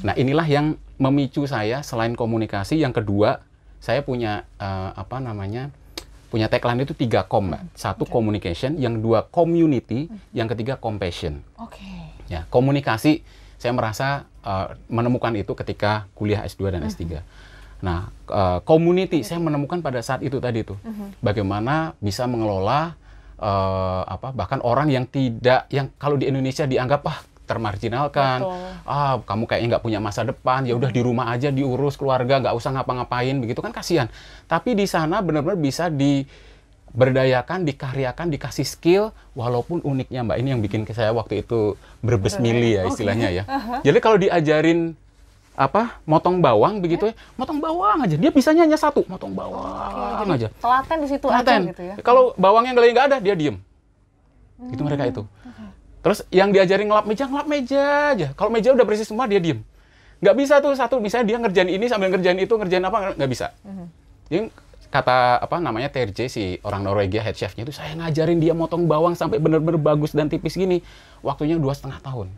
Nah, inilah yang memicu saya selain komunikasi yang kedua, saya punya uh, apa namanya? punya tagline itu tiga kom, Mbak. Hmm. Satu okay. communication, yang dua community, hmm. yang ketiga compassion. Oke. Okay. Ya, komunikasi saya merasa uh, menemukan itu ketika kuliah S2 dan S3. Hmm. Nah, uh, community saya menemukan pada saat itu tadi tuh. Bagaimana bisa mengelola uh, apa bahkan orang yang tidak yang kalau di Indonesia dianggap ah termarginalkan Betul. ah kamu kayaknya nggak punya masa depan ya udah di rumah aja diurus keluarga nggak usah ngapa-ngapain begitu kan kasihan tapi di sana benar-benar bisa di berdayakan, dikaryakan, dikasih skill, walaupun uniknya mbak ini yang bikin saya waktu itu mili ya oh, istilahnya okay. Iya. ya. Jadi kalau diajarin apa motong bawang begitu ya, ya. motong bawang aja dia bisanya hanya satu motong bawang Oke, aja. Telaten di situ telaten. aja gitu ya. Kalau bawangnya nggak ada dia diem. Hmm. Itu mereka itu. Terus yang diajarin ngelap meja, ngelap meja aja. Kalau meja udah bersih semua, dia diem. Nggak bisa tuh satu, misalnya dia ngerjain ini sambil ngerjain itu, ngerjain apa, nggak bisa. Jadi mhm. kata apa namanya TRJ si orang Norwegia head chefnya itu saya ngajarin dia motong bawang sampai bener-bener bagus dan tipis gini waktunya dua setengah tahun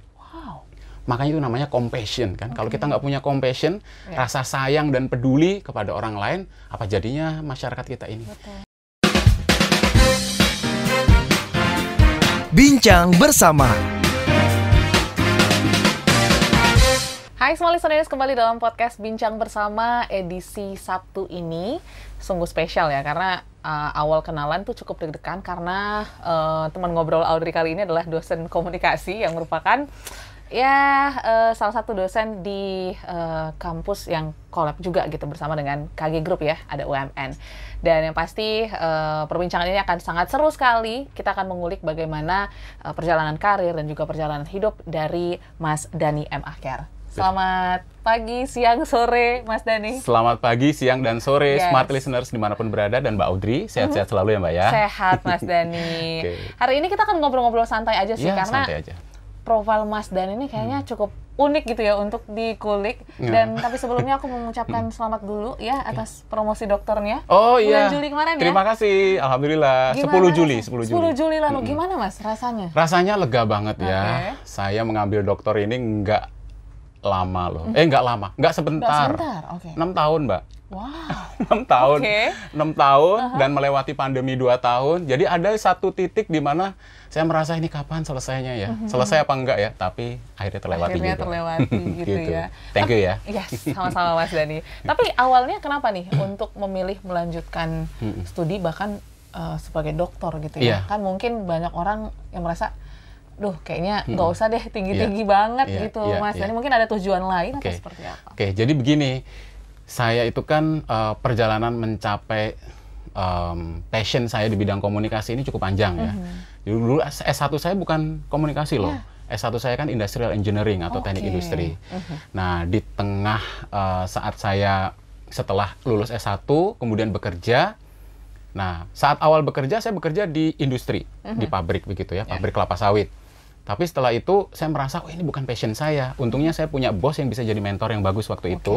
makanya itu namanya compassion kan okay. kalau kita nggak punya compassion yeah. rasa sayang dan peduli kepada orang lain apa jadinya masyarakat kita ini Betul. Bincang Bersama. Hai semua listeners, kembali dalam podcast Bincang Bersama edisi Sabtu ini. Sungguh spesial ya, karena uh, awal kenalan tuh cukup deg-degan karena uh, teman ngobrol Audrey kali ini adalah dosen komunikasi yang merupakan ya uh, salah satu dosen di uh, kampus yang collab juga gitu bersama dengan KG Group ya, ada UMN. Dan yang pasti uh, perbincangan ini akan sangat seru sekali. Kita akan mengulik bagaimana uh, perjalanan karir dan juga perjalanan hidup dari Mas Dani M. Akhir. Selamat pagi, siang, sore, Mas Dani. Selamat pagi, siang, dan sore, yes. smart listeners dimanapun berada dan Mbak Audrey sehat-sehat mm-hmm. selalu ya Mbak ya. Sehat, Mas Dani. okay. Hari ini kita akan ngobrol-ngobrol santai aja sih ya, karena santai aja profil Mas Dan ini kayaknya hmm. cukup unik gitu ya untuk dikulik ya. dan tapi sebelumnya aku mengucapkan selamat dulu ya atas promosi dokternya oh iya Juli kemarin ya. terima kasih alhamdulillah gimana 10 Juli 10 Juli 10 Juli lalu -hmm. gimana mas rasanya rasanya lega banget okay. ya saya mengambil dokter ini enggak lama loh eh enggak lama enggak sebentar, nggak sebentar. Okay. 6 tahun mbak Wow. 6 tahun. Okay. 6 tahun uh -huh. dan melewati pandemi 2 tahun. Jadi ada satu titik di mana saya merasa ini kapan selesainya ya? Mhm, Selesai mhm. apa enggak ya? Tapi akhirnya terlewati akhirnya juga. terlewati gitu, gitu ya. Thank you ya. Yes, sama-sama Mas Dani. Tapi awalnya kenapa nih untuk memilih melanjutkan mhm. studi bahkan uh, sebagai dokter gitu ya? Yeah. Kan mungkin banyak orang yang merasa duh kayaknya nggak usah deh tinggi-tinggi yeah. banget yeah. gitu yeah. Mas yeah. Mungkin ada tujuan lain okay. atau seperti apa? Oke, okay. jadi begini saya itu kan uh, perjalanan mencapai um, passion saya di bidang komunikasi ini cukup panjang ya. Mm-hmm. Dulu, S1 saya bukan komunikasi loh. Yeah. S1 saya kan industrial engineering atau okay. teknik industri. Mm-hmm. Nah, di tengah uh, saat saya setelah lulus S1 kemudian bekerja Nah, saat awal bekerja saya bekerja di industri, mm-hmm. di pabrik begitu ya, ya, pabrik kelapa sawit. Tapi setelah itu saya merasa, oh ini bukan passion saya. Untungnya saya punya bos yang bisa jadi mentor yang bagus waktu okay. itu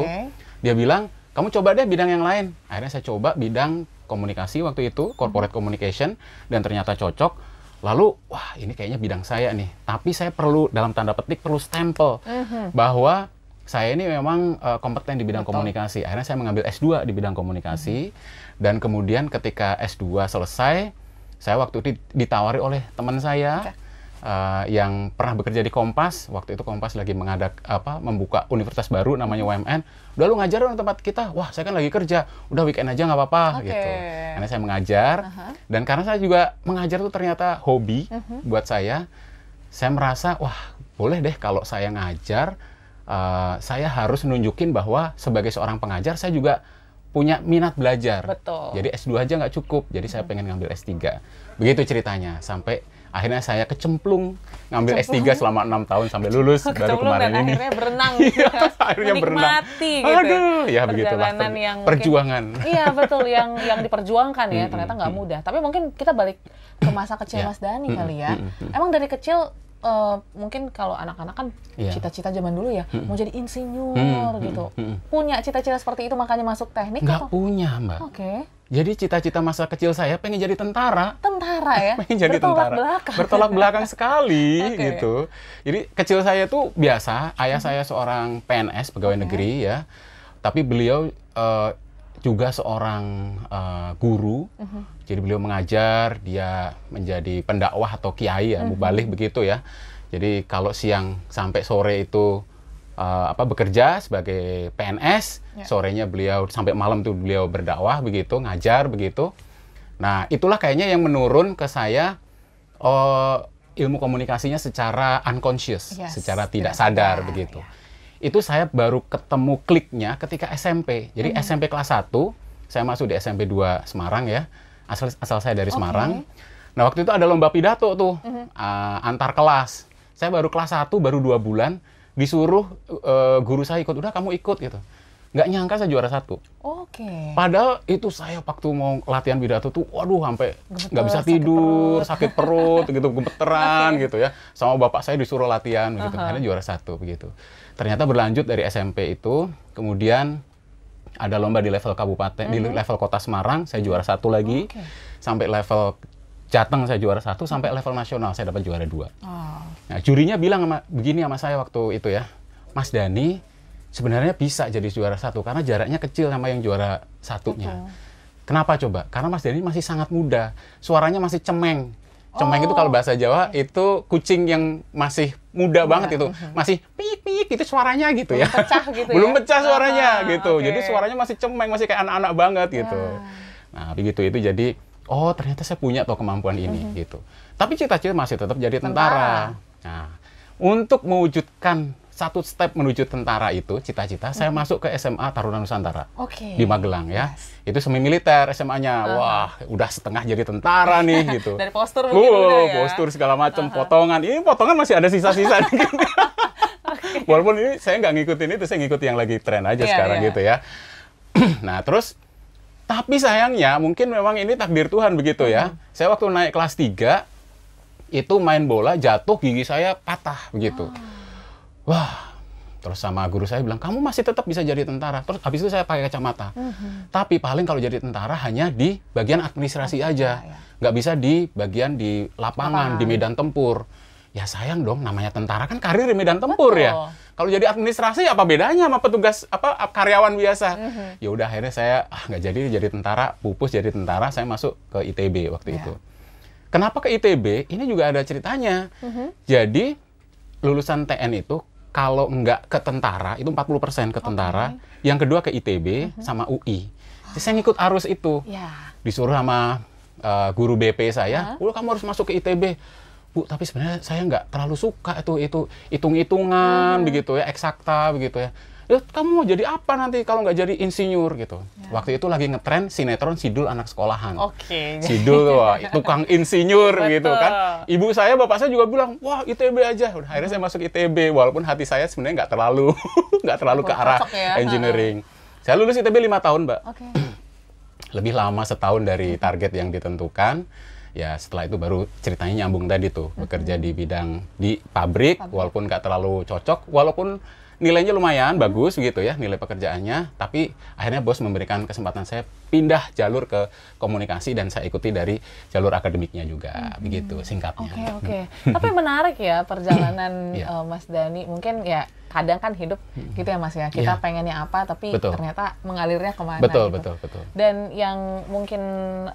dia bilang kamu coba deh bidang yang lain akhirnya saya coba bidang komunikasi waktu itu corporate communication dan ternyata cocok lalu wah ini kayaknya bidang saya nih tapi saya perlu dalam tanda petik perlu stempel uh-huh. bahwa saya ini memang uh, kompeten di bidang Betul. komunikasi akhirnya saya mengambil S2 di bidang komunikasi uh-huh. dan kemudian ketika S2 selesai saya waktu itu ditawari oleh teman saya okay uh, yang pernah bekerja di Kompas waktu itu Kompas lagi mengadak apa membuka universitas baru namanya UMN udah lu ngajar dong tempat kita wah saya kan lagi kerja udah weekend aja nggak apa-apa okay. gitu karena saya mengajar uh -huh. dan karena saya juga mengajar tuh ternyata hobi uh mhm. -huh. buat saya saya merasa wah boleh deh kalau saya ngajar uh, saya harus nunjukin bahwa sebagai seorang pengajar saya juga punya minat belajar. Betul. Jadi S2 aja nggak cukup, jadi saya mhm. pengen ngambil S3. Begitu ceritanya, sampai akhirnya saya kecemplung ngambil kecemplung. S3 selama enam tahun sampai lulus oh, baru kemarin dan ini. Akhirnya berenang, ya, akhirnya berenang. gitu. Aduh, ya begitulah. Per yang perjuangan. Mungkin, iya betul, yang yang diperjuangkan ya ternyata nggak mudah. Tapi mungkin kita balik ke masa kecil ya. Mas Dani kali ya. Emang dari kecil Uh, mungkin kalau anak-anak kan cita cita-cita zaman dulu ya mm mau jadi insinyur mm gitu punya cita-cita seperti itu makanya masuk teknik nggak atau? punya mbak oke okay. jadi cita-cita masa kecil saya pengen jadi tentara tentara ya. Pengen jadi bertolak tentara. Belakang. Bertolak belakang sekali okay. gitu. Jadi kecil saya tuh biasa, ayah mm-hmm. saya seorang PNS pegawai okay. Iya. negeri ya. Tapi beliau uh, juga seorang uh, guru. Uh mm-hmm. -huh. Jadi beliau mengajar, dia menjadi pendakwah atau kiai ya, mm-hmm. uh -huh. begitu ya. Jadi kalau siang sampai sore itu uh, apa bekerja sebagai PNS, yeah. sorenya beliau sampai malam tuh beliau berdakwah begitu, ngajar begitu. Nah, itulah kayaknya yang menurun ke saya uh, ilmu komunikasinya secara unconscious, yes, secara tidak, sadar, ya, begitu. Ya. Itu saya baru ketemu kliknya ketika SMP. Jadi hmm. SMP kelas 1, saya masuk di SMP 2 Semarang ya. Asal asal saya dari okay. Semarang. Nah, waktu itu ada lomba pidato tuh hmm. uh, antar kelas. Saya baru kelas 1 baru dua bulan disuruh uh, guru saya ikut, "Udah kamu ikut" gitu nggak nyangka saya juara satu. Oke. Okay. Padahal itu saya waktu mau latihan pidato tuh, waduh sampai nggak bisa tidur, sakit perut, sakit perut gitu gemeteran okay. gitu ya. Sama bapak saya disuruh latihan begitu, uh -huh. akhirnya juara satu begitu. Ternyata berlanjut dari SMP itu, kemudian ada lomba di level kabupaten, mm -hmm. di mhm. level kota Semarang, saya juara satu lagi, okay. sampai level Jateng saya juara satu, sampai level nasional saya dapat juara dua. Oh. Nah jurinya bilang sama, begini sama saya waktu itu ya, Mas Dani sebenarnya bisa jadi juara satu karena jaraknya kecil sama yang juara satunya. Betul. Kenapa coba? Karena Mas Denny masih sangat muda, suaranya masih cemeng. Cemeng oh. itu kalau oh, bahasa Jawa okay. itu kucing yang masih muda ya. banget itu, uh-huh. masih piik piik itu suaranya gitu ya. Belum ya. Pecah gitu ya. Belum ya? pecah suaranya ah, gitu. Okay. Jadi suaranya masih cemeng, masih kayak anak-anak banget gitu. Ya. Nah, begitu itu jadi oh ternyata saya punya tuh kemampuan ini uh -huh. gitu. Tapi cita-cita masih tetap jadi tentara. tentara. Nah, untuk mewujudkan satu step menuju tentara itu cita-cita hmm. saya mm-hmm. masuk ke SMA Taruna Nusantara okay. di Magelang ya yes. itu semi militer SMA-nya uh-huh. wah udah setengah jadi tentara nih gitu dari postur uh, udah ya. postur segala macam uh-huh. potongan ini potongan masih ada sisa-sisa okay. walaupun ini saya nggak ngikutin itu saya ngikutin yang lagi tren aja yeah, sekarang yeah. gitu ya nah terus tapi sayangnya mungkin memang ini takdir Tuhan begitu ya saya waktu naik kelas 3 itu main bola jatuh gigi saya patah begitu oh wah terus sama guru saya bilang kamu masih tetap bisa jadi tentara terus habis itu saya pakai kacamata mm-hmm. tapi paling kalau jadi tentara hanya di bagian administrasi okay, aja ya. nggak bisa di bagian di lapangan Lapan. di medan tempur ya sayang dong namanya tentara kan karir di medan tempur ya. Betul. ya kalau jadi administrasi apa bedanya sama petugas apa karyawan biasa mm-hmm. ya udah akhirnya saya ah nggak jadi jadi tentara pupus jadi tentara saya masuk ke itb waktu yeah. itu kenapa ke itb ini juga ada ceritanya mm-hmm. jadi lulusan tn itu kalau nggak ke tentara itu 40% ke tentara, okay. yang kedua ke ITB uh-huh. Mm-hmm. sama UI. Jadi saya ngikut arus itu. Yeah. Disuruh sama uh, guru BP saya, "Bu, uh-huh. kamu harus masuk ke ITB." Bu, tapi sebenarnya saya nggak terlalu suka itu itu hitung-hitungan uh-huh. begitu ya, eksakta begitu ya ya, kamu mau jadi apa nanti kalau nggak jadi insinyur gitu. Ya. Waktu itu lagi ngetren sinetron Sidul anak sekolahan. Oke. Okay. Sidul wah, tukang insinyur Betul. gitu kan. Ibu saya, bapak saya juga bilang, wah ITB aja. Udah, akhirnya saya masuk ITB, walaupun hati saya sebenarnya nggak terlalu nggak terlalu ke arah ya. engineering. Saya lulus ITB lima tahun, mbak. Okay. Lebih lama setahun dari mm-hmm. target yang ditentukan ya setelah itu baru ceritanya nyambung tadi tuh bekerja mm-hmm. di bidang di pabrik, pabrik. walaupun nggak terlalu cocok walaupun nilainya lumayan bagus gitu ya nilai pekerjaannya tapi akhirnya bos memberikan kesempatan saya pindah jalur ke komunikasi dan saya ikuti dari jalur akademiknya juga hmm. begitu singkatnya. Oke okay, oke. Okay. tapi menarik ya perjalanan yeah. Iya. uh, Mas Dani mungkin ya kadang kan hidup hmm. gitu ya Mas ya kita yeah. pengennya apa tapi betul. ternyata mengalirnya kemana. Betul gitu. betul betul. Dan yang mungkin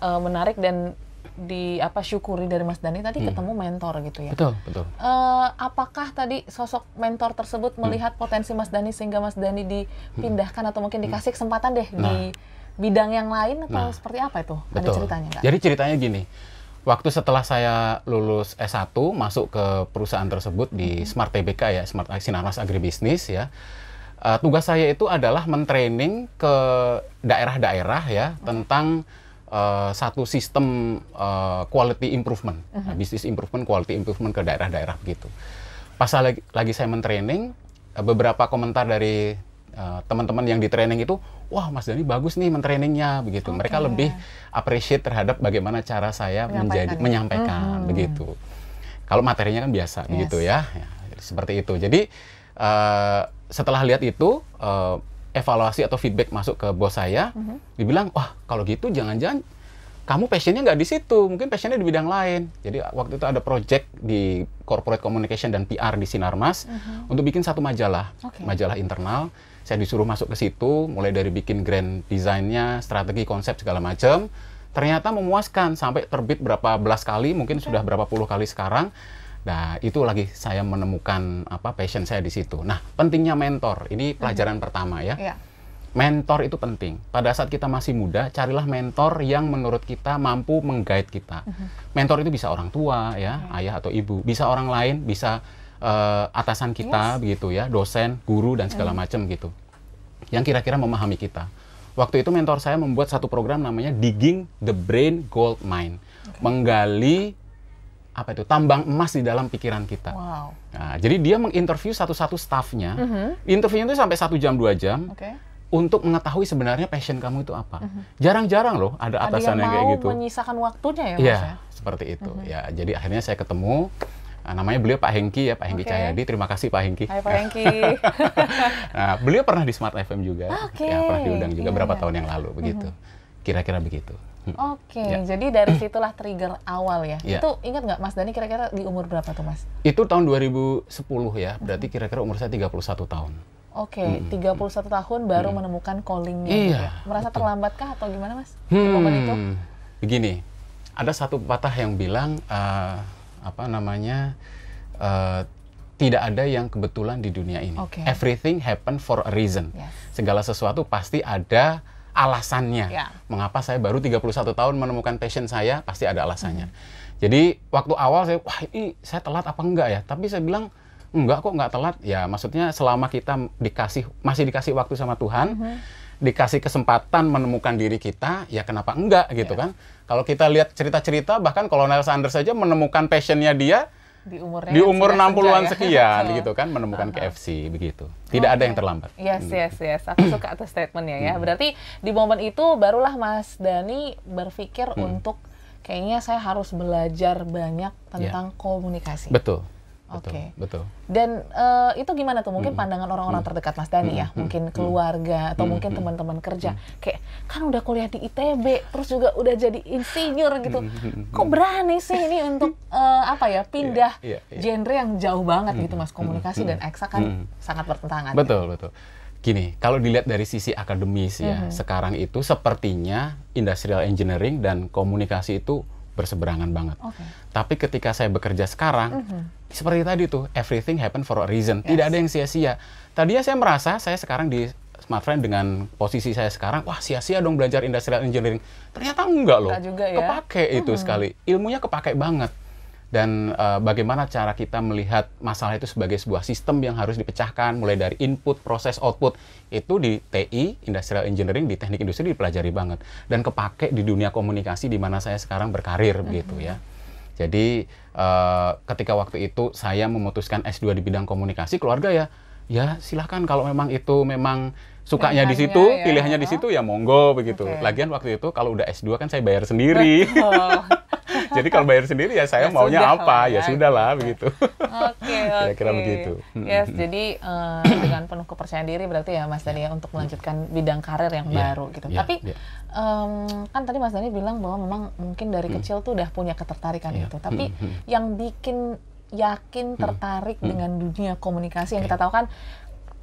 uh, menarik dan di apa syukuri dari Mas Dani tadi hmm. ketemu mentor gitu ya. Betul, betul. E, apakah tadi sosok mentor tersebut hmm. melihat potensi Mas Dani sehingga Mas Dani dipindahkan hmm. atau mungkin hmm. dikasih kesempatan deh nah. di bidang yang lain atau nah. seperti apa itu? Betul. Ada ceritanya enggak? Jadi ceritanya gini. Waktu setelah saya lulus S1 masuk ke perusahaan tersebut di hmm. Smart TBK ya, Smart Sinarmas Agribisnis ya uh, tugas saya itu adalah mentraining ke daerah-daerah ya hmm. tentang uh, satu sistem uh, quality improvement, uh -huh. Nah, bisnis improvement, quality improvement ke daerah-daerah begitu. Pas lagi, lagi saya mentraining, eh, beberapa komentar dari teman-teman uh, yang di training itu, wah Mas Dani bagus nih mentrainingnya begitu. Okay. Mereka ya. lebih appreciate terhadap bagaimana cara saya menyampaikan menjadi menyampaikan hmm. begitu. Kalau materinya kan biasa yes. begitu ya. ya, seperti itu. Jadi uh, setelah lihat itu. Uh, evaluasi atau feedback masuk ke bos saya, mm-hmm. dibilang, wah kalau gitu jangan-jangan kamu passionnya nggak di situ, mungkin passionnya di bidang lain. Jadi waktu itu ada project di corporate communication dan PR di Sinarmas mm-hmm. untuk bikin satu majalah, okay. majalah internal. Saya disuruh masuk ke situ, mulai dari bikin grand desainnya, strategi, konsep segala macam. Ternyata memuaskan sampai terbit berapa belas kali, mungkin okay. sudah berapa puluh kali sekarang Nah, itu lagi saya menemukan apa passion saya di situ. Nah, pentingnya mentor. Ini mhm. pelajaran hmm. pertama ya. Yeah. Mentor itu penting. Pada saat kita masih muda, carilah mentor yang menurut kita mampu menggait kita. Mm -hmm. Mentor itu bisa orang tua ya, mm -hmm. ayah atau ibu, bisa orang lain, bisa uh, atasan kita yes. begitu ya, dosen, guru dan segala mm -hmm. macam gitu. Yang kira-kira memahami kita. Waktu itu mentor saya membuat satu program namanya Digging the Brain Gold Mine. Okay. Menggali apa itu tambang emas di dalam pikiran kita. Wow. Nah, jadi dia menginterview satu-satu staffnya. Mm -hmm. Interviewnya itu sampai satu jam dua jam. Okay untuk mengetahui sebenarnya passion kamu itu apa. Mm-hmm. Jarang-jarang loh ada atasan ada yang, yang kayak gitu. menyisakan waktunya ya, Mas iya, ya? seperti itu. Mm -hmm. Ya, jadi akhirnya saya ketemu Nah, namanya beliau Pak Hengki ya, Pak Hengki okay. Cahyadi. Terima kasih Pak Hengki. Hai Pak Hengki. nah, beliau pernah di Smart FM juga. Okay. Ya, pernah diundang juga yeah, berapa iya. tahun yang lalu begitu. Mm-hmm. Kira-kira begitu. Hmm. Oke, ya. jadi dari situlah trigger awal ya. ya. Itu ingat nggak Mas Dani kira-kira di umur berapa tuh Mas? Itu tahun 2010 ya, berarti kira-kira umur saya 31 tahun. Oke, okay, hmm. 31 tahun baru hmm. menemukan callingnya. Iya. Gitu. Ya. Merasa betul. terlambat kah atau gimana Mas? Hmm. itu? Begini, ada satu patah yang bilang, uh, apa namanya, uh, tidak ada yang kebetulan di dunia ini. Okay. Everything happen for a reason. Yes. Segala sesuatu pasti ada alasannya. Yeah. Mengapa saya baru 31 tahun menemukan passion saya, pasti ada alasannya. Mm. Jadi waktu awal saya, wah ini saya telat apa enggak ya? Tapi saya bilang, enggak kok enggak telat. Ya maksudnya selama kita dikasih, masih dikasih waktu sama Tuhan, -hmm. dikasih kesempatan menemukan diri kita, ya kenapa enggak gitu yeah. kan? Kalau kita lihat cerita-cerita, bahkan Kolonel Sanders saja menemukan passionnya dia, di umurnya di umur 60-an sekian ya. gitu kan menemukan uh -huh. KFC begitu. Tidak okay. ada yang terlambat. Yes, hmm. yes, yes. Aku suka atas statementnya ya. Hmm. Berarti di momen itu barulah Mas Dani berpikir hmm. untuk kayaknya saya harus belajar banyak ya. tentang yeah. komunikasi. Betul. Oke. Okay. Betul. Dan uh, itu gimana tuh? Mungkin pandangan orang-orang terdekat Mas Dani ya, mungkin keluarga atau mungkin teman-teman kerja. Mm Kayak kan udah kuliah di ITB, terus juga udah jadi insinyur gitu. Kok berani sih ini untuk uh, apa ya pindah yeah, yeah, yeah. genre yang jauh banget gitu Mas? Komunikasi dan eksa kan sangat bertentangan. Betul, betul. Gini, kalau dilihat dari sisi akademis ya, mm -hmm. sekarang itu sepertinya industrial engineering dan komunikasi itu berseberangan banget. Okay. Tapi ketika saya bekerja sekarang, mm -hmm seperti tadi tuh everything happen for a reason. Yes. Tidak ada yang sia-sia. Tadinya saya merasa saya sekarang di smart friend dengan posisi saya sekarang, wah sia-sia dong belajar industrial engineering. Ternyata enggak loh. Enggak juga ya. Kepake itu sekali. Ilmunya kepake banget. Dan uh, bagaimana cara kita melihat masalah itu sebagai sebuah sistem yang harus dipecahkan, mulai dari input, proses, output, itu di TI, industrial engineering, di teknik industri dipelajari banget. Dan kepake di dunia komunikasi di mana saya sekarang berkarir hmm. gitu ya. Jadi uh, ketika waktu itu saya memutuskan S2 di bidang komunikasi keluarga ya ya silahkan kalau memang itu memang sukanya di situ, ya. pilihannya di situ ya monggo begitu. Okay. Lagian waktu itu kalau udah S2 kan saya bayar sendiri. Jadi kalau bayar sendiri ya saya ya maunya sudah apa ya, ya sudahlah lah begitu. Oke, okay, okay. kira-kira begitu. Hmm. Yes, jadi uh, dengan penuh kepercayaan diri berarti ya Mas Dani ya untuk melanjutkan bidang karir yang yeah, baru gitu. Yeah, Tapi yeah. Ya. Um, kan tadi Mas Dani bilang bahwa memang mungkin dari hmm. kecil tuh udah punya ketertarikan yeah. itu. Tapi hmm, yang bikin yakin hmm. tertarik hmm. dengan dunia komunikasi yang kita tahu kan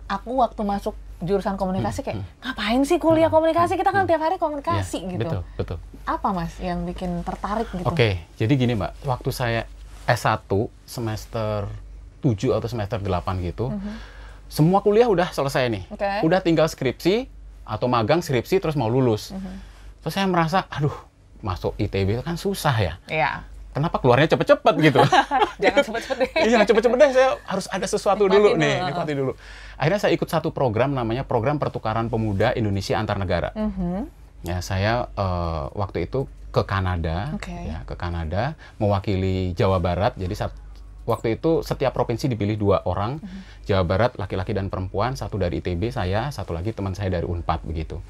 aku waktu masuk jurusan komunikasi hmm. kayak hmm. ngapain sih kuliah komunikasi kita kan tiap hari komunikasi ya, gitu betul betul apa mas yang bikin tertarik gitu oke okay, jadi gini mbak waktu saya S1 semester 7 atau semester 8 gitu mm -hmm. semua kuliah udah selesai nih okay. udah tinggal skripsi atau magang skripsi terus mau lulus mm -hmm. terus saya merasa aduh masuk ITB itu kan susah ya. Iya kenapa keluarnya cepet-cepet gitu. Jangan cepet-cepet deh. Iya, cepet-cepet deh. Saya harus ada sesuatu nikmati dulu, dulu nih, nikmati dulu. Akhirnya saya ikut satu program namanya Program Pertukaran Pemuda Indonesia Antar Negara. Mm -hmm. Ya, saya uh, waktu itu ke Kanada, okay. ya, ke Kanada mewakili Jawa Barat. Jadi saat waktu itu setiap provinsi dipilih dua orang, mm -hmm. Jawa Barat laki-laki dan perempuan, satu dari ITB saya, satu lagi teman saya dari Unpad begitu.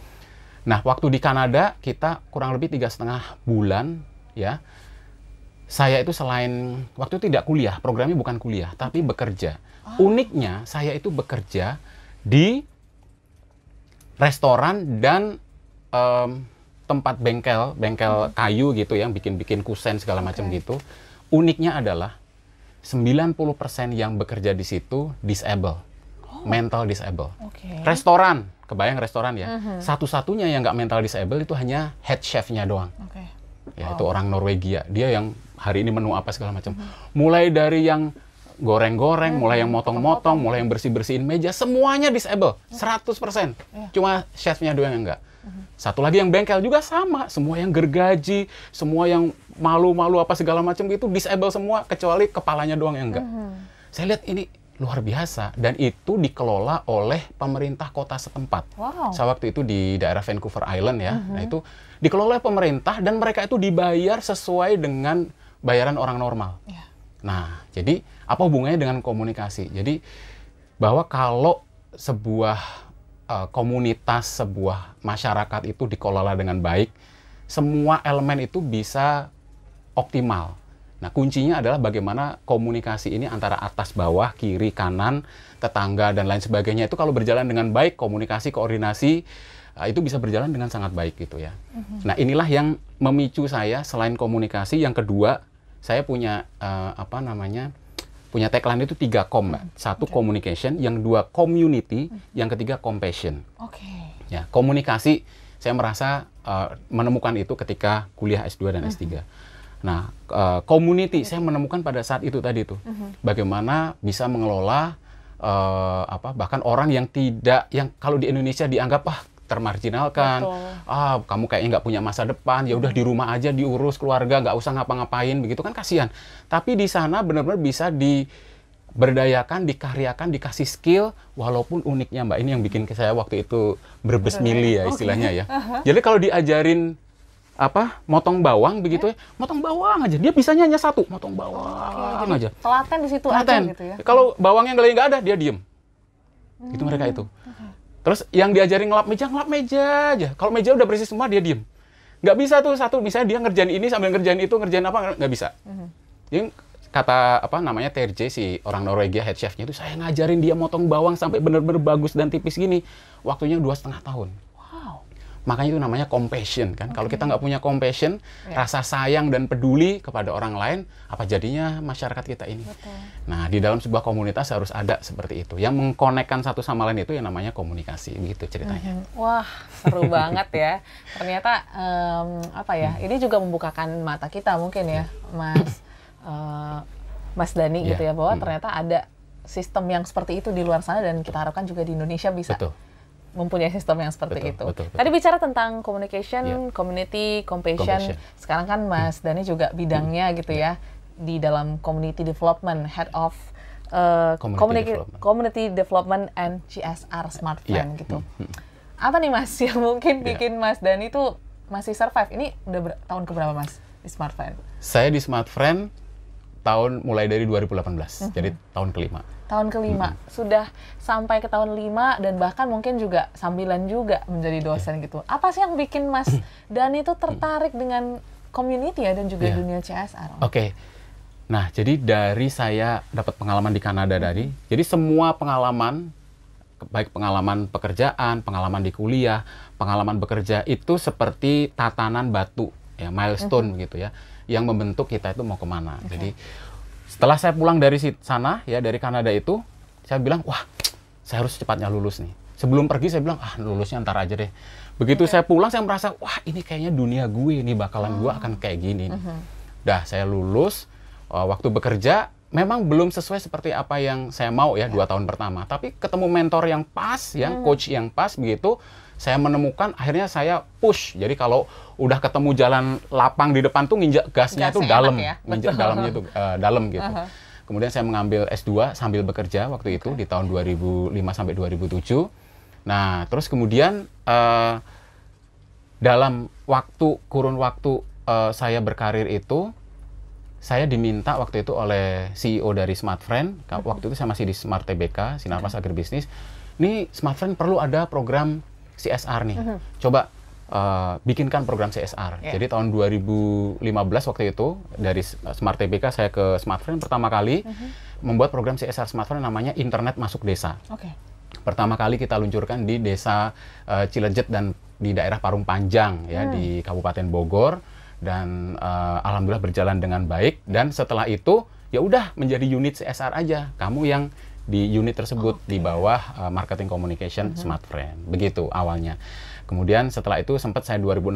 Nah, waktu di Kanada kita kurang lebih tiga setengah bulan, ya saya itu selain waktu itu tidak kuliah, programnya bukan kuliah, tapi bekerja. Oh. Uniknya saya itu bekerja di restoran dan um, tempat bengkel, bengkel hmm. kayu gitu yang bikin-bikin kusen segala macam okay. gitu. Uniknya adalah 90% yang bekerja di situ disable. Oh. Mental disable. Okay. Restoran, kebayang restoran ya. Uh mhm. -huh. Satu-satunya yang nggak mental disable itu hanya head chefnya doang. Okay. Ya oh. itu orang Norwegia. Dia yang hari ini menu apa segala macam. Hmm. Mulai dari yang goreng-goreng, hmm. mulai yang motong-motong, mulai yang bersih-bersihin meja, semuanya disable, 100%. Yeah. Cuma chefnya doang yang enggak. Hmm. Satu lagi yang bengkel juga sama, semua yang gergaji, semua yang malu-malu apa segala macam itu disable semua kecuali kepalanya doang yang enggak. Hmm. Saya lihat ini luar biasa dan itu dikelola oleh pemerintah kota setempat. Wow. Saya waktu itu di daerah Vancouver Island ya. Mm -hmm. Nah itu dikelola oleh pemerintah dan mereka itu dibayar sesuai dengan bayaran orang normal. Yeah. Nah, jadi apa hubungannya dengan komunikasi? Jadi bahwa kalau sebuah uh, komunitas, sebuah masyarakat itu dikelola dengan baik, semua elemen itu bisa optimal. Nah, kuncinya adalah bagaimana komunikasi ini antara atas, bawah, kiri, kanan, tetangga, dan lain sebagainya. Itu kalau berjalan dengan baik, komunikasi, koordinasi, eh, itu bisa berjalan dengan sangat baik gitu ya. Mm -hmm. Nah, inilah yang memicu saya selain komunikasi. Yang kedua, saya punya uh, apa namanya punya tagline itu tiga kom mbak hmm. satu okay. communication yang dua community hmm. yang ketiga compassion oke okay. ya komunikasi saya merasa uh, menemukan itu ketika kuliah S2 dan S3 hmm. nah uh, community okay. saya menemukan pada saat itu tadi itu uh bagaimana bisa mengelola uh, apa bahkan orang yang tidak yang kalau di Indonesia dianggap ah termarginalkan ah kamu kayaknya nggak punya masa depan ya udah di rumah aja diurus keluarga nggak usah ngapa-ngapain begitu kan kasihan tapi di sana benar-benar bisa di berdayakan, dikaryakan, dikasih skill, walaupun uniknya mbak ini yang bikin saya waktu itu berbes mili ya oh, istilahnya ya. Iya. Jadi kalau diajarin apa motong bawang begitu ya, iya. motong bawang aja dia bisanya hanya satu motong bawang Oke, aja. Telaten di situ aja gitu ya. Kalau bawangnya nggak ada dia diem. Hmm. Itu mereka itu. Terus yang diajarin ngelap meja, ngelap meja aja. Kalau meja udah bersih semua, dia diem. Nggak bisa tuh satu, misalnya dia ngerjain ini sambil ngerjain itu, ngerjain apa, nggak bisa. Mm-hmm. Jadi kata apa namanya TRJ si orang Norwegia head chefnya itu saya ngajarin dia motong bawang sampai bener-bener bagus dan tipis gini waktunya dua setengah tahun Makanya itu namanya compassion kan. Okay. Kalau kita nggak punya compassion, yeah. rasa sayang dan peduli kepada orang lain, apa jadinya masyarakat kita ini? Betul. Nah, di dalam sebuah komunitas harus ada seperti itu. Yang mengkonekkan satu sama lain itu yang namanya komunikasi, begitu ceritanya. Mm-hmm. Wah, seru banget ya. Ternyata um, apa ya? Hmm. Ini juga membukakan mata kita mungkin ya, iya. Mas uh, Mas Dani yeah. gitu iya. ya bahwa hmm. ternyata ada sistem yang seperti itu di luar sana dan kita harapkan juga di Indonesia bisa. Betul mempunyai sistem yang seperti betul, itu. Betul, betul. Tadi bicara tentang communication, yeah. community, compassion. compassion. Sekarang kan Mas hmm. Dani juga bidangnya hmm. gitu yeah. ya di dalam community development, head of uh, community, community, development. community development and CSR smart yeah. gitu. Hmm, hmm, hmm. Apa nih Mas yang mungkin iya. bikin Mas Dani itu masih survive? Ini udah ber tahun keberapa Mas di Smart Friend? Saya di Smart Friend tahun mulai dari 2018, mm -hmm. jadi tahun kelima tahun kelima hmm. sudah sampai ke tahun lima dan bahkan mungkin juga sambilan juga menjadi dosen ya. gitu apa sih yang bikin mas dan itu tertarik dengan community ya dan juga yeah. dunia CSR oke okay. nah jadi dari saya dapat pengalaman di Kanada hmm. dari jadi semua pengalaman baik pengalaman pekerjaan pengalaman di kuliah pengalaman bekerja itu seperti tatanan batu ya milestone -hmm. gitu ya yang membentuk kita itu mau kemana okay. jadi setelah saya pulang dari sana ya dari Kanada itu, saya bilang, "Wah, saya harus cepatnya lulus nih." Sebelum pergi saya bilang, "Ah, lulusnya ntar aja deh." Begitu okay. Iya. saya pulang saya merasa, "Wah, ini kayaknya dunia gue ini bakalan gue oh. akan kayak gini." Uh -huh. Mm-hmm. Dah, saya lulus, eh, waktu bekerja memang belum sesuai seperti apa yang saya mau ya, ya. dua iya. tahun pertama. Tapi ketemu mentor yang pas, yang hmm. coach yang pas begitu, saya menemukan akhirnya saya push jadi kalau udah ketemu jalan lapang di depan tuh nginjak gasnya itu dalam ya? nginjak dalamnya tuh uh, dalam gitu uh -huh. kemudian saya mengambil S2 sambil bekerja waktu itu okay. di tahun 2005 sampai 2007 nah terus kemudian uh, dalam waktu kurun waktu uh, saya berkarir itu saya diminta waktu itu oleh CEO dari Smartfriend, waktu itu saya masih di Smart TBK, Sinarmas Agribisnis, ini Smartfriend perlu ada program CSR nih. Mm-hmm. Coba uh, bikinkan program CSR. Yeah. Jadi tahun 2015 waktu itu dari Smart TBK saya ke Smartfriend pertama kali mm-hmm. membuat program CSR Smartfriend namanya Internet Masuk Desa. Okay. Pertama kali kita luncurkan di desa uh, eh, Cilejet dan di daerah Parung Panjang ya hmm. di Kabupaten Bogor dan uh, alhamdulillah berjalan dengan baik dan setelah itu ya udah menjadi unit CSR aja. Kamu yang di unit tersebut okay. di bawah uh, marketing communication uh mhm. -huh. smart friend begitu awalnya kemudian setelah itu sempat saya 2016 uh,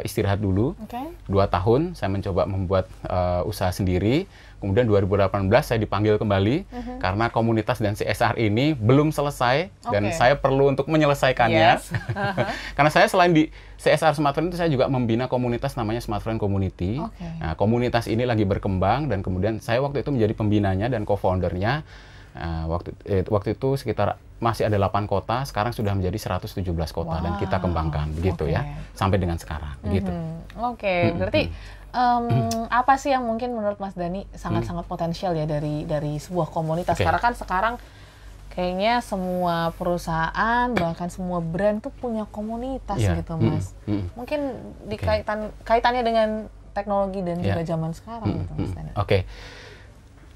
eh, istirahat dulu okay. dua tahun saya mencoba membuat uh, usaha sendiri kemudian 2018 saya dipanggil kembali uh mhm. -huh. karena komunitas dan CSR ini belum selesai okay. dan saya perlu untuk menyelesaikannya yes. uh -huh. karena saya selain di CSR Smartfriend itu saya juga membina komunitas namanya Smartfriend Community okay. nah komunitas ini lagi berkembang dan kemudian saya waktu itu menjadi pembinanya dan co-foundernya Nah, waktu eh, waktu itu sekitar masih ada 8 kota, sekarang sudah menjadi 117 kota wow. dan kita kembangkan begitu okay. ya sampai dengan sekarang begitu. Mhm. Mm -hmm. Oke, okay. mm -hmm. berarti um, apa sih yang mungkin menurut Mas Dani sangat-sangat mm. potensial ya dari dari sebuah komunitas okay. karena kan sekarang kayaknya semua perusahaan bahkan semua brand tuh punya komunitas yeah. gitu mhm. Mas. Mm -hmm. Mungkin dikaitan okay. kaitannya dengan teknologi dan yeah. juga zaman sekarang mm -hmm. gitu Mas Dani. Oke. Okay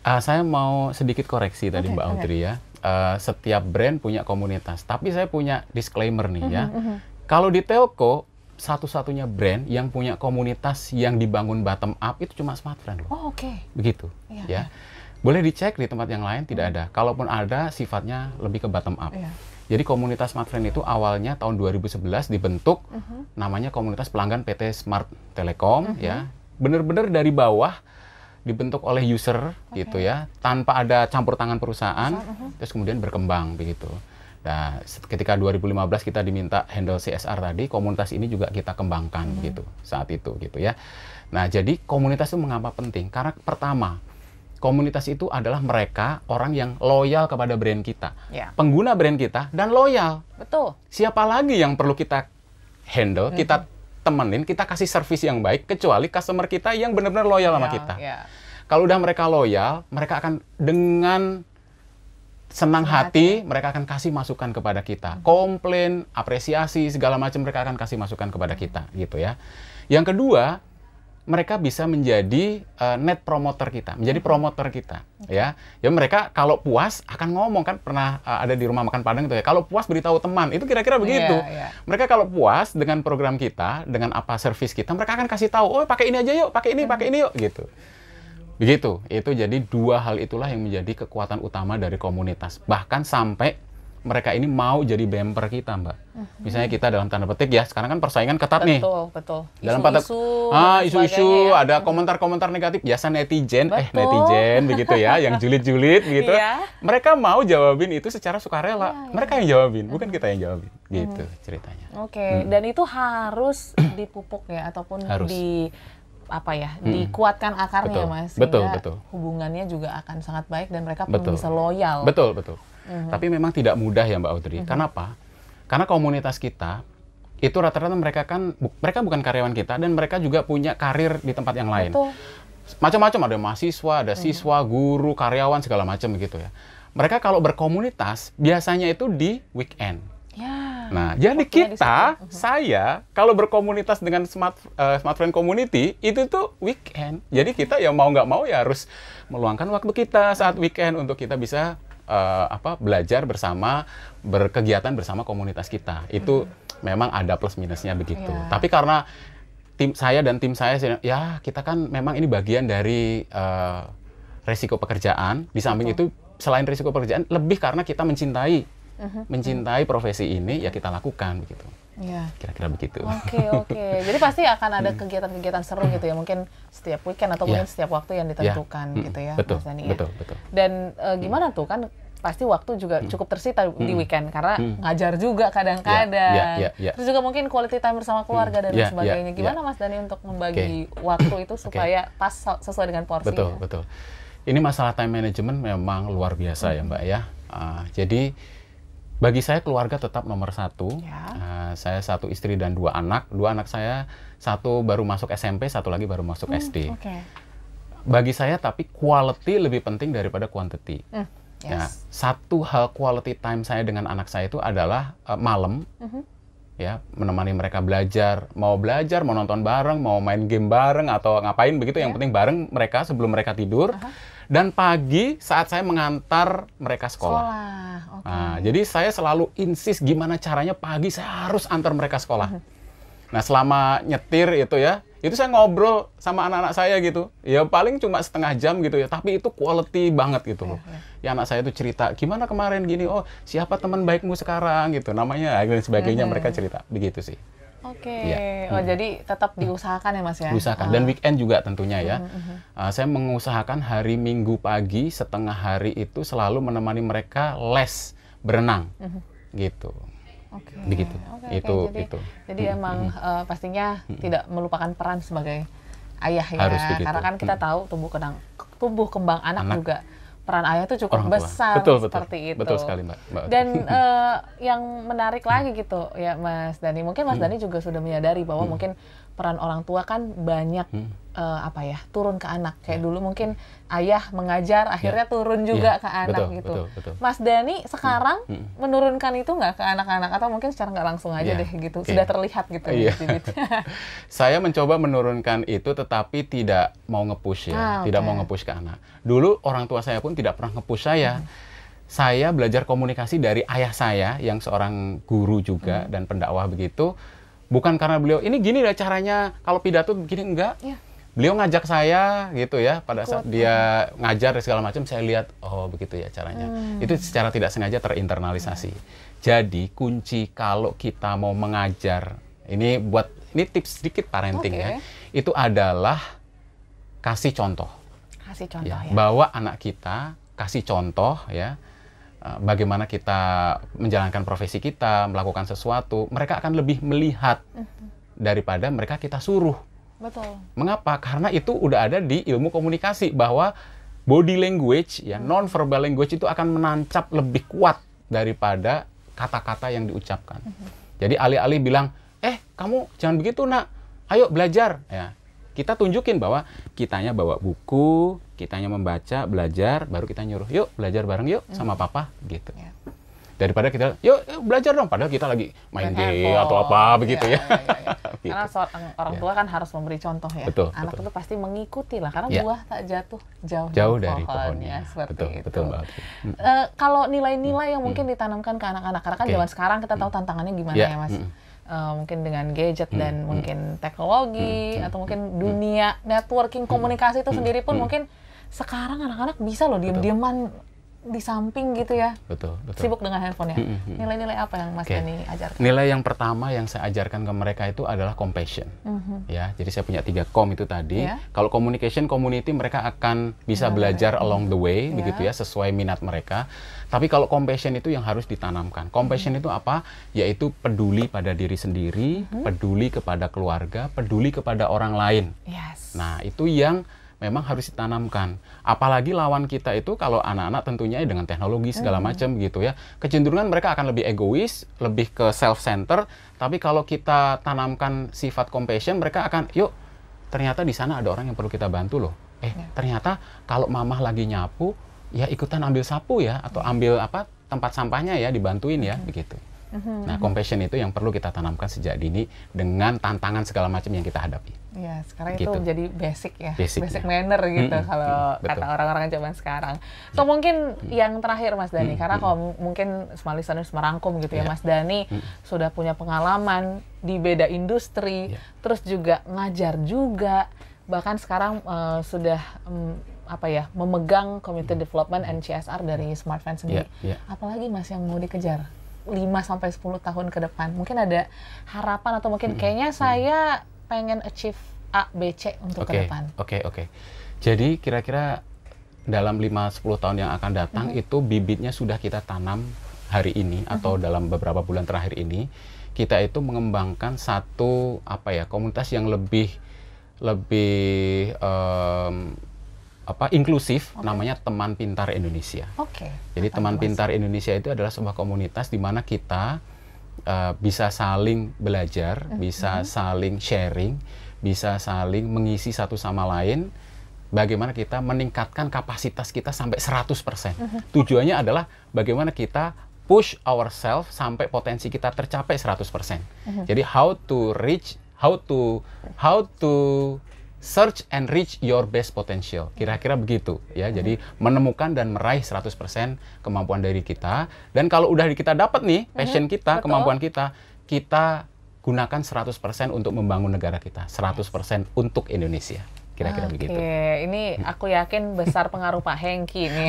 Uh, saya mau sedikit koreksi tadi okay, Mbak Audrey ya. Uh, setiap brand punya komunitas, tapi saya punya disclaimer nih ya. Mm-hmm, mm-hmm. Kalau di telco satu-satunya brand yang punya komunitas yang dibangun bottom up itu cuma Smartfren loh. Oh, oke. Okay. Begitu. Yeah, ya. Yeah. Boleh dicek di tempat yang lain tidak mm-hmm. ada. Kalaupun ada sifatnya lebih ke bottom up. Yeah. Jadi komunitas Smartfren itu awalnya tahun 2011 dibentuk mm-hmm. namanya komunitas pelanggan PT Smart Telekom mm-hmm. ya. Bener-bener dari bawah dibentuk oleh user okay. gitu ya tanpa ada campur tangan perusahaan uh -huh. terus kemudian berkembang begitu. Nah, ketika 2015 kita diminta handle CSR tadi, komunitas ini juga kita kembangkan uh-huh. gitu saat itu gitu ya. Nah, jadi komunitas itu mengapa penting? Karena pertama, komunitas itu adalah mereka orang yang loyal kepada brand kita, yeah. pengguna brand kita dan loyal. Betul. Siapa lagi yang perlu kita handle, uh-huh. kita mhm temenin, kita kasih servis yang baik, kecuali customer kita yang benar-benar loyal sama ya, kita. Yeah. Kalau udah mereka loyal, mereka akan dengan senang hati, hati mereka akan kasih masukan kepada kita. Komplain, apresiasi, segala macam mereka akan kasih masukan kepada kita gitu ya. Yang kedua, mereka bisa menjadi uh, net promoter kita, menjadi hmm. promoter kita, okay. ya. Ya mereka kalau puas akan ngomong kan pernah uh, ada di rumah makan Padang itu ya. Kalau puas beritahu teman, itu kira-kira iya, begitu. Yeah, yeah. Mereka kalau puas dengan program kita, dengan apa service kita, mereka akan kasih tahu, "Oh, pakai ini aja yuk, pakai ini, pakai hmm. ini yuk." gitu. Begitu. Itu jadi dua hal itulah yang menjadi kekuatan utama dari komunitas. Bahkan sampai mereka ini mau jadi bemper kita, Mbak. Uh-huh. Misalnya kita dalam tanda petik ya, sekarang kan persaingan ketat betul, nih. Betul, betul. Dalam isu-isu, ah, isu-isu ada mhm. komentar-komentar negatif, biasa ya, netizen, eh, betul. eh netizen begitu ya, yang julid-julid gitu. Yeah. Mereka mau jawabin itu secara sukarela. Yeah, yeah. Mereka yang jawabin, bukan mhm. kita yang jawabin. Gitu ceritanya. Oke, okay. hmm. dan itu harus dipupuk ya ataupun harus. di apa ya hmm. dikuatkan akarnya betul. Ya, mas betul betul hubungannya juga akan sangat baik dan mereka betul. bisa loyal betul betul tapi memang tidak mudah ya Mbak Audrey. Mm-hmm. Kenapa? Karena komunitas kita itu rata-rata mereka kan bu, mereka bukan karyawan kita dan mereka juga punya karir di tempat yang lain. Macam-macam ada mahasiswa, ada uh iya. -huh. siswa, guru, karyawan segala macam gitu ya. Mereka kalau berkomunitas biasanya itu di weekend. Ya. Nah, jadi kita, uh-huh. saya kalau berkomunitas dengan smart uh, smart friend community itu tuh weekend. Jadi kita ya mau nggak mau ya harus meluangkan waktu kita saat weekend untuk kita bisa uh, apa belajar bersama berkegiatan bersama komunitas kita itu hmm. memang ada plus minusnya begitu yeah. tapi karena tim saya dan tim saya ya kita kan memang ini bagian dari uh, resiko pekerjaan di samping itu selain resiko pekerjaan lebih karena kita mencintai uh-huh. mencintai profesi ini ya kita lakukan begitu kira kira-kira begitu oke okay, oke okay. jadi pasti akan ada hmm. kegiatan-kegiatan seru gitu ya mungkin setiap weekend atau ya. mungkin setiap waktu yang ditentukan ya. gitu ya hmm. betul Mas Dhani, ya. betul betul dan uh, gimana tuh kan pasti waktu juga hmm. cukup tersita hmm. di weekend karena hmm. ngajar juga kadang-kadang. Yeah, yeah, yeah, yeah. Terus juga mungkin quality time bersama keluarga hmm. dan yeah, ya, sebagainya. Yeah, Gimana yeah. Mas Dani untuk membagi okay. waktu itu supaya okay. pas sesuai dengan porsi Betul, betul. Ini masalah time management memang luar biasa hmm. ya Mbak ya. Uh, jadi bagi saya keluarga tetap nomor satu. Ya. Uh, saya satu istri dan dua anak. Dua anak saya satu baru masuk SMP, satu lagi baru masuk hmm, SD. Okay. Bagi saya tapi quality lebih penting daripada quantity. Hmm Ya, yes. Ya, satu hal quality time saya dengan anak saya itu adalah uh, malam. Mm-hmm. Ya, menemani mereka belajar, mau belajar, mau nonton bareng, mau main game bareng atau ngapain begitu yeah. yang ya. penting bareng mereka sebelum mereka tidur. Uh-huh. Dan pagi saat saya mengantar mereka sekolah. sekolah. Okay. Nah, jadi saya selalu insis gimana caranya pagi saya harus antar mereka sekolah. Mm-hmm. Nah, selama nyetir itu ya, itu saya ngobrol sama anak-anak saya gitu ya paling cuma setengah jam gitu ya tapi itu quality banget gitu loh iya, iya. ya anak saya itu cerita gimana kemarin gini oh siapa teman baikmu sekarang gitu namanya eh, dan sebagainya iya, mereka cerita begitu sih Oke, okay. ya. oh, hmm. jadi tetap hmm. diusahakan ya mas ya? Diusahakan, ah. dan weekend juga tentunya ya. Hmm. Uh, saya mengusahakan hari minggu pagi setengah hari itu selalu menemani mereka les berenang, hmm. gitu. Okay. Begitu. Okay, itu okay. Jadi, itu. Jadi hmm, emang hmm. Uh, pastinya hmm. tidak melupakan peran sebagai ayah ya. Harus Karena kan kita hmm. tahu tumbuh kembang tumbuh kembang anak, anak juga peran ayah itu cukup besar betul, betul, seperti itu. Betul sekali mbak. mbak. Dan uh, yang menarik hmm. lagi gitu ya Mas Dani, mungkin Mas hmm. Dani juga sudah menyadari bahwa hmm. mungkin peran orang tua kan banyak hmm uh, apa ya turun ke anak kayak ya. dulu mungkin ayah mengajar ya. akhirnya ya. turun juga ya. ke anak betul, gitu. Betul, betul. Mas Dani sekarang hmm. hmm. menurunkan itu nggak ke anak-anak atau mungkin secara nggak langsung aja ya. deh gitu okay. sudah terlihat gitu. Yeah. Iya. Saya mencoba menurunkan itu tetapi tidak mau ngepush ya, ah, okay. tidak mau ngepush ke anak. Dulu orang tua saya pun tidak pernah ngepush saya. Hmm saya belajar komunikasi dari ayah saya yang seorang guru juga hmm. dan pendakwah begitu bukan karena beliau ini gini lah caranya kalau pidato begini enggak yeah beliau ngajak saya gitu ya pada saat Kuat, dia ya. ngajar segala macam saya lihat oh begitu ya caranya hmm. itu secara tidak sengaja terinternalisasi jadi kunci kalau kita mau mengajar ini buat ini tips sedikit parenting okay. ya itu adalah kasih contoh kasih contoh ya, ya bawa anak kita kasih contoh ya eh, bagaimana kita menjalankan profesi kita melakukan sesuatu mereka akan lebih melihat mhm. daripada mereka kita suruh Betul. Mengapa? Karena itu udah ada di ilmu komunikasi bahwa body language ya hmm. non verbal language itu akan menancap lebih kuat daripada kata-kata yang diucapkan. Hmm. Jadi alih-alih bilang, "Eh, kamu jangan begitu, Nak. Ayo belajar." Ya. Kita tunjukin bahwa kitanya bawa buku, kitanya membaca, belajar, baru kita nyuruh, "Yuk, belajar bareng yuk sama hmm. papa." gitu. Yeah daripada kita yuk belajar dong padahal kita lagi main game atau apa iya, begitu iya, ya, iya. Gitu. Anu, ya. ya, ya. karena seorang, orang tua kan harus memberi contoh ya betul, anak betul. itu pasti mengikuti lah karena ya. buah tak jatuh jauh, jauh dari, pohon pohonnya, ya. seperti betul, itu betul banget. E, kalau nilai-nilai yang hmm. mungkin ditanamkan ke anak-anak karena kan okay. zaman sekarang kita tahu hmm. tantangannya gimana ya, ya mas uh, mungkin dengan gadget dan mungkin teknologi atau mungkin dunia networking komunikasi itu sendiri pun mungkin sekarang anak-anak bisa loh diam diaman di samping gitu ya. Betul, betul. Sibuk dengan handphone ya. Nilai-nilai apa yang Mas okay. ajarkan? Nilai yang pertama yang saya ajarkan ke mereka itu adalah compassion. Mm -hmm. Ya, jadi saya punya tiga com itu tadi. Yeah. Kalau communication community mereka akan bisa yeah, belajar along the way yeah. begitu ya sesuai minat mereka. Tapi kalau compassion itu yang harus ditanamkan. Compassion mm -hmm. itu apa? Yaitu peduli pada diri sendiri, mm -hmm. peduli kepada keluarga, peduli kepada orang lain. Yes. Nah, itu yang memang harus ditanamkan. Apalagi lawan kita itu kalau anak-anak tentunya ya dengan teknologi segala hmm. macam gitu ya. Kecenderungan mereka akan lebih egois, lebih ke self center, tapi kalau kita tanamkan sifat compassion mereka akan yuk ternyata di sana ada orang yang perlu kita bantu loh. Eh, ya. ternyata kalau mamah lagi nyapu, ya ikutan ambil sapu ya atau hmm. ambil apa tempat sampahnya ya dibantuin ya begitu hmm Nah, compassion itu yang perlu kita tanamkan sejak dini dengan tantangan segala macam yang kita hadapi. Ya, sekarang gitu. itu jadi basic ya, basic, basic ya. manner gitu mm-hmm. kalau mm-hmm. kata orang-orang zaman sekarang. atau yeah. mungkin mm-hmm. yang terakhir Mas Dani, mm-hmm. karena kalau mungkin semua listeners merangkum gitu yeah. ya Mas Dani mm-hmm. sudah punya pengalaman di beda industri, yeah. terus juga ngajar juga, bahkan sekarang uh, sudah um, apa ya memegang community development and CSR dari Smartfren sendiri. Yeah, yeah. Apalagi Mas yang mau dikejar? 5 sampai 10 tahun ke depan? Mungkin ada harapan atau mungkin hmm, kayaknya hmm. saya pengen achieve A, B, C untuk okay. ke depan. Oke, okay, oke. Okay. Jadi kira-kira dalam 5 10 tahun yang akan datang hmm. itu bibitnya sudah kita tanam hari ini hmm. atau dalam beberapa bulan terakhir ini kita itu mengembangkan satu apa ya komunitas yang lebih lebih um, apa inklusif okay. namanya Teman Pintar Indonesia. Oke. Okay. Jadi apa Teman Pintar Indonesia itu adalah sebuah komunitas di mana kita uh, bisa saling belajar, mm -hmm. bisa mm-hmm. saling sharing, bisa saling mengisi satu sama lain bagaimana kita meningkatkan kapasitas kita sampai 100%. Uhum. Mm-hmm. Tujuannya adalah bagaimana kita push ourselves sampai potensi kita tercapai 100%. Uhum. Mm-hmm. Jadi how to reach, how to how to search and reach your best potential. Kira-kira begitu ya. Jadi menemukan dan meraih 100% kemampuan dari kita dan kalau udah kita dapat nih mhm. passion kita, Betul. kemampuan kita, kita gunakan 100% untuk membangun negara kita, 100% untuk Indonesia kira-kira okay. begitu. Ini hmm. aku yakin besar pengaruh Pak Hengki nih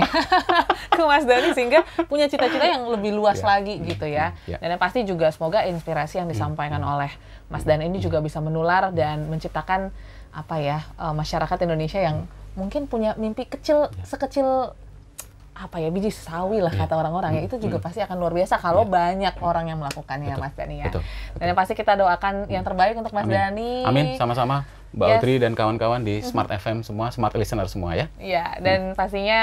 ke Mas Dani sehingga punya cita-cita yang lebih luas yeah. lagi gitu ya. Hmm, yeah. Dan yang pasti juga semoga inspirasi yang disampaikan yeah. Hmm, oleh Mas Dan ini juga bisa menular dan menciptakan apa ya uh, masyarakat Indonesia yang hmm. mungkin punya mimpi kecil ya. sekecil apa ya biji sawi lah ya. kata orang-orang ya itu juga hmm. pasti akan luar biasa kalau ya. banyak orang yang melakukannya Betul. Mas Dani ya. Betul. Dan yang pasti kita doakan yang terbaik untuk Mas Dani. Amin sama-sama. Mbak yes. Audrey dan kawan-kawan di mhm. Smart FM semua, Smart Listener semua ya. Iya, dan hmm. pastinya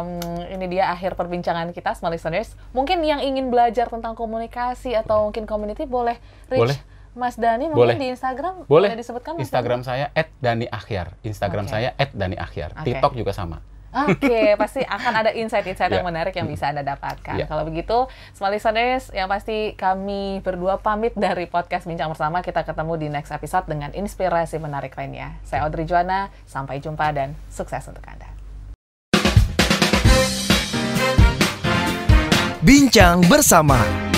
um, ini dia akhir perbincangan kita Smart Listeners. Mungkin yang ingin belajar tentang komunikasi atau mungkin community boleh reach boleh Mas Dani mungkin boleh. di Instagram boleh, boleh disebutkan Mas Instagram Dhani? saya @daniakhir. Instagram okay. saya @daniakhir. Okay. TikTok juga sama. Oke, okay, pasti akan ada insight-insight yeah. yang ya. menarik yang bisa Anda dapatkan. Yeah. Kalau begitu, Smiley listeners, yang pasti kami berdua pamit dari podcast Bincang Bersama. Kita ketemu di next episode dengan inspirasi menarik lainnya. Saya Audrey Juana. sampai jumpa dan sukses untuk Anda. Bincang Bersama